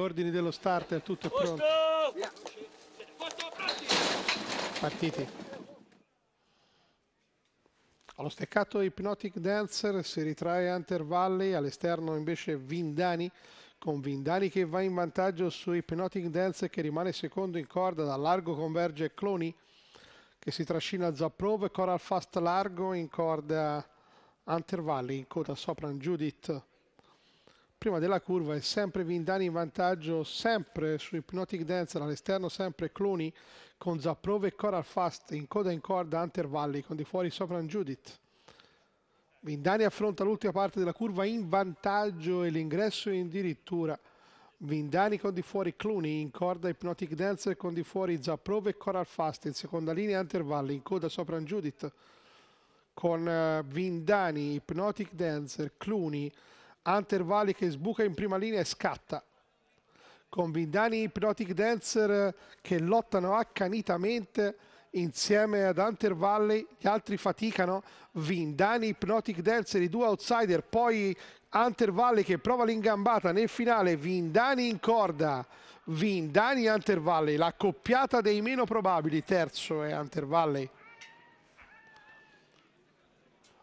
ordini dello starter, tutto è pronto. Partiti. Allo steccato Hypnotic Dancer si ritrae Hunter Valley, all'esterno invece Vindani, con Vindani che va in vantaggio su Hypnotic Dancer che rimane secondo in corda, da largo converge Cloni che si trascina Zaprov e Coral Fast largo in corda Hunter Valley in coda sopra Judith prima della curva è sempre Vindani in vantaggio, sempre su Hypnotic Dancer all'esterno, sempre Clooney con Zaprove e Coral Fast in coda in corda Hunter Valley con di fuori sopra Judith. Vindani affronta l'ultima parte della curva in vantaggio e l'ingresso in dirittura. Vindani con di fuori Clooney, in corda Hypnotic Dancer con di fuori Zaprove e Coral Fast, in seconda linea Hunter Valley, in coda sopra Judith con eh, Vindani, Hypnotic Dancer, Clooney, Hunter Valley che sbuca in prima linea e scatta con Vindani Hypnotic Dancer eh, che lottano accanitamente insieme ad Hunter Valley, gli altri faticano, Vindani Hypnotic Dancer, i due outsider, poi Hunter Valley che prova l'ingambata nel finale, Vindani in corda, Vindani Hunter Valley, la coppiata dei meno probabili, terzo è Hunter Valley.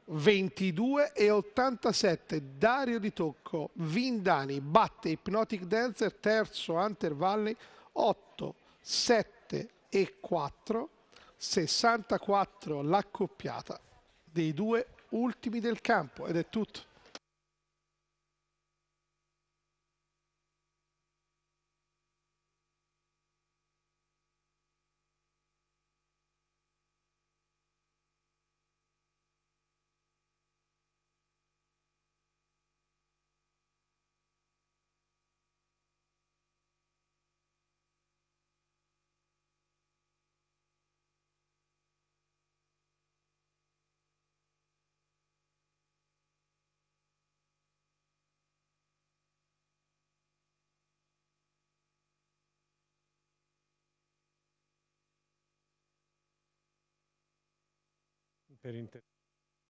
22 e 87 Dario Di Tocco Vindani batte Hypnotic Dancer terzo Hunter Valley 8 7 e 4 64 l'accoppiata dei due ultimi del campo ed è tutto per interesse.